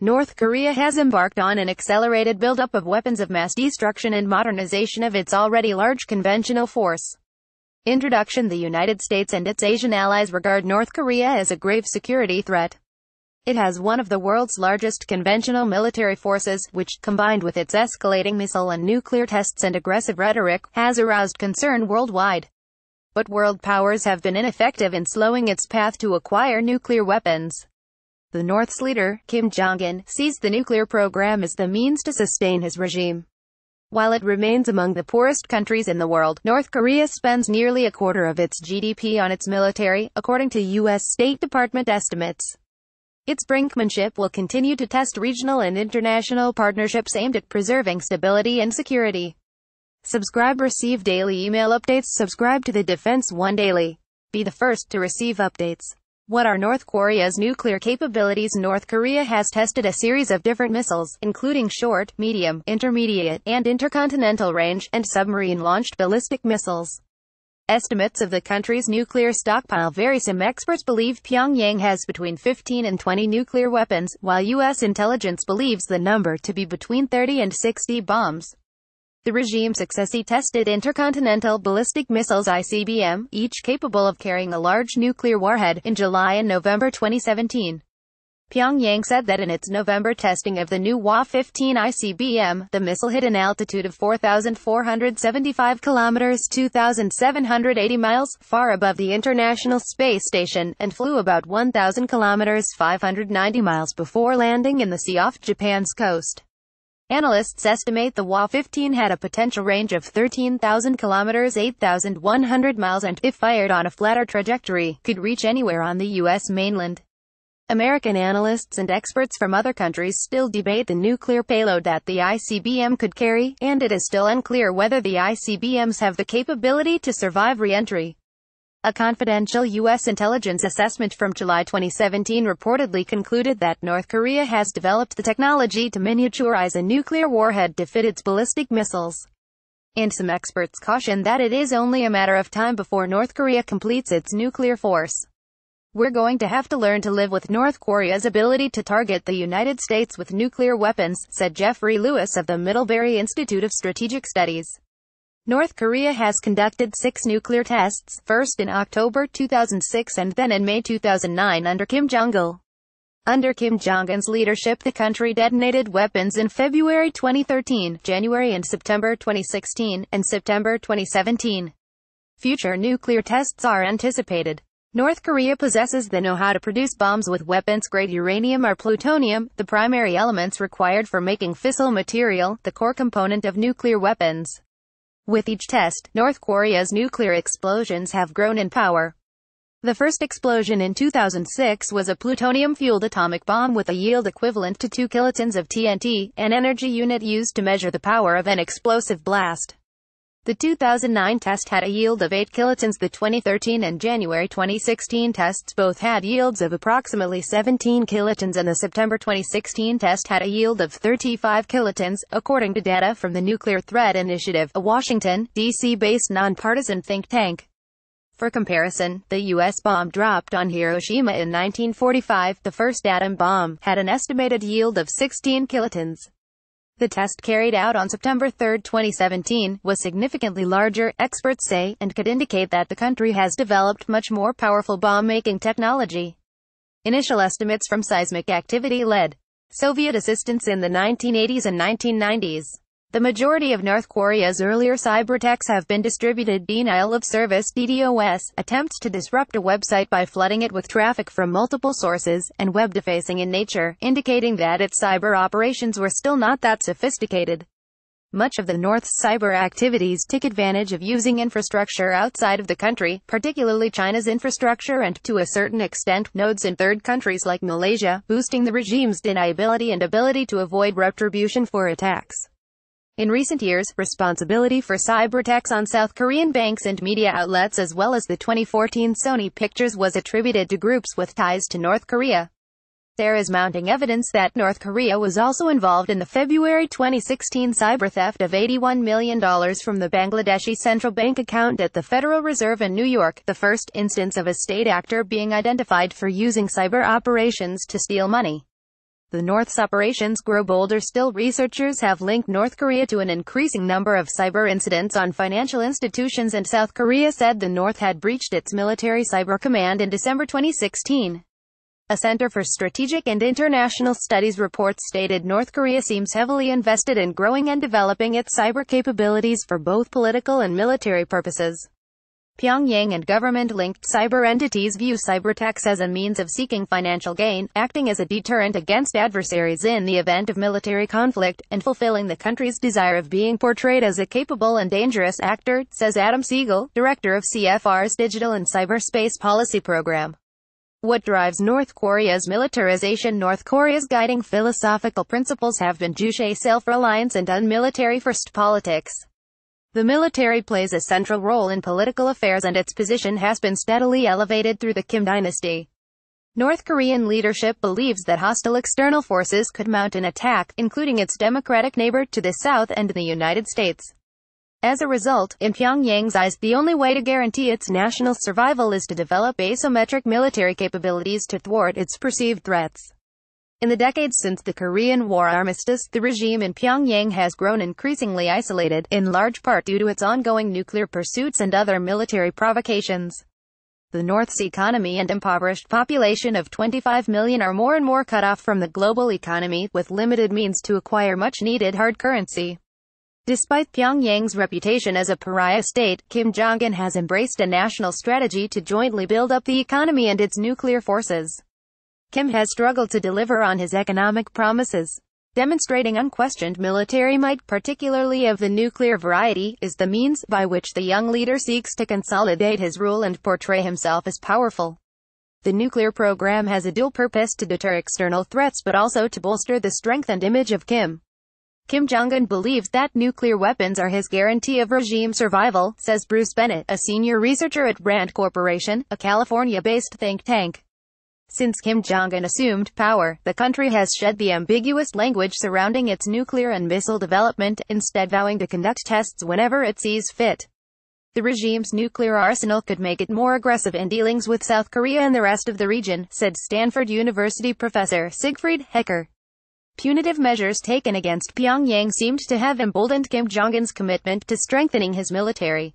North Korea has embarked on an accelerated buildup of weapons of mass destruction and modernization of its already large conventional force. Introduction The United States and its Asian allies regard North Korea as a grave security threat. It has one of the world's largest conventional military forces, which, combined with its escalating missile and nuclear tests and aggressive rhetoric, has aroused concern worldwide. But world powers have been ineffective in slowing its path to acquire nuclear weapons. The North's leader, Kim Jong-un, sees the nuclear program as the means to sustain his regime. While it remains among the poorest countries in the world, North Korea spends nearly a quarter of its GDP on its military, according to U.S. State Department estimates. Its brinkmanship will continue to test regional and international partnerships aimed at preserving stability and security. Subscribe Receive daily email updates Subscribe to the Defense One Daily. Be the first to receive updates. What are North Korea's nuclear capabilities? North Korea has tested a series of different missiles, including short, medium, intermediate, and intercontinental range, and submarine-launched ballistic missiles. Estimates of the country's nuclear stockpile vary. Some experts believe Pyongyang has between 15 and 20 nuclear weapons, while U.S. intelligence believes the number to be between 30 and 60 bombs. The regime successfully tested intercontinental ballistic missiles ICBM, each capable of carrying a large nuclear warhead, in July and November 2017. Pyongyang said that in its November testing of the new wa 15 ICBM, the missile hit an altitude of 4,475 kilometers 2,780 miles, far above the International Space Station, and flew about 1,000 kilometers 590 miles before landing in the sea off Japan's coast. Analysts estimate the WA-15 had a potential range of 13,000 kilometers 8,100 miles and, if fired on a flatter trajectory, could reach anywhere on the U.S. mainland. American analysts and experts from other countries still debate the nuclear payload that the ICBM could carry, and it is still unclear whether the ICBMs have the capability to survive re-entry. A confidential U.S. intelligence assessment from July 2017 reportedly concluded that North Korea has developed the technology to miniaturize a nuclear warhead to fit its ballistic missiles. And some experts caution that it is only a matter of time before North Korea completes its nuclear force. We're going to have to learn to live with North Korea's ability to target the United States with nuclear weapons, said Jeffrey Lewis of the Middlebury Institute of Strategic Studies. North Korea has conducted six nuclear tests, first in October 2006 and then in May 2009 under Kim Jong-il. Under Kim Jong-un's leadership the country detonated weapons in February 2013, January and September 2016, and September 2017. Future nuclear tests are anticipated. North Korea possesses the know-how to produce bombs with weapons-grade uranium or plutonium, the primary elements required for making fissile material, the core component of nuclear weapons. With each test, North Korea's nuclear explosions have grown in power. The first explosion in 2006 was a plutonium-fueled atomic bomb with a yield equivalent to 2 kilotons of TNT, an energy unit used to measure the power of an explosive blast. The 2009 test had a yield of 8 kilotons the 2013 and January 2016 tests both had yields of approximately 17 kilotons and the September 2016 test had a yield of 35 kilotons, according to data from the Nuclear Threat Initiative, a Washington, D.C.-based nonpartisan think tank. For comparison, the U.S. bomb dropped on Hiroshima in 1945, the first atom bomb, had an estimated yield of 16 kilotons. The test carried out on September 3, 2017, was significantly larger, experts say, and could indicate that the country has developed much more powerful bomb-making technology. Initial estimates from seismic activity led Soviet assistance in the 1980s and 1990s. The majority of North Korea's earlier cyberattacks have been distributed denial of service DDoS, attempts to disrupt a website by flooding it with traffic from multiple sources, and web defacing in nature, indicating that its cyber operations were still not that sophisticated. Much of the North's cyber activities take advantage of using infrastructure outside of the country, particularly China's infrastructure and, to a certain extent, nodes in third countries like Malaysia, boosting the regime's deniability and ability to avoid retribution for attacks. In recent years, responsibility for cyber attacks on South Korean banks and media outlets as well as the 2014 Sony Pictures was attributed to groups with ties to North Korea. There is mounting evidence that North Korea was also involved in the February 2016 cyber theft of $81 million from the Bangladeshi central bank account at the Federal Reserve in New York, the first instance of a state actor being identified for using cyber operations to steal money the North's operations grow bolder still researchers have linked North Korea to an increasing number of cyber incidents on financial institutions and South Korea said the North had breached its military cyber command in December 2016. A Center for Strategic and International Studies report stated North Korea seems heavily invested in growing and developing its cyber capabilities for both political and military purposes. Pyongyang and government-linked cyber entities view cyberattacks as a means of seeking financial gain, acting as a deterrent against adversaries in the event of military conflict, and fulfilling the country's desire of being portrayed as a capable and dangerous actor, says Adam Siegel, director of CFR's Digital and Cyberspace Policy Program. What drives North Korea's militarization North Korea's guiding philosophical principles have been Juche self-reliance and unmilitary first politics. The military plays a central role in political affairs and its position has been steadily elevated through the Kim dynasty. North Korean leadership believes that hostile external forces could mount an attack, including its democratic neighbor to the south and the United States. As a result, in Pyongyang's eyes, the only way to guarantee its national survival is to develop asymmetric military capabilities to thwart its perceived threats. In the decades since the Korean War armistice, the regime in Pyongyang has grown increasingly isolated, in large part due to its ongoing nuclear pursuits and other military provocations. The North's economy and impoverished population of 25 million are more and more cut off from the global economy, with limited means to acquire much-needed hard currency. Despite Pyongyang's reputation as a pariah state, Kim Jong-un has embraced a national strategy to jointly build up the economy and its nuclear forces. Kim has struggled to deliver on his economic promises. Demonstrating unquestioned military might, particularly of the nuclear variety, is the means by which the young leader seeks to consolidate his rule and portray himself as powerful. The nuclear program has a dual purpose to deter external threats but also to bolster the strength and image of Kim. Kim Jong-un believes that nuclear weapons are his guarantee of regime survival, says Bruce Bennett, a senior researcher at Rand Corporation, a California-based think tank. Since Kim Jong-un assumed power, the country has shed the ambiguous language surrounding its nuclear and missile development, instead vowing to conduct tests whenever it sees fit. The regime's nuclear arsenal could make it more aggressive in dealings with South Korea and the rest of the region, said Stanford University professor Siegfried Hecker. Punitive measures taken against Pyongyang seemed to have emboldened Kim Jong-un's commitment to strengthening his military.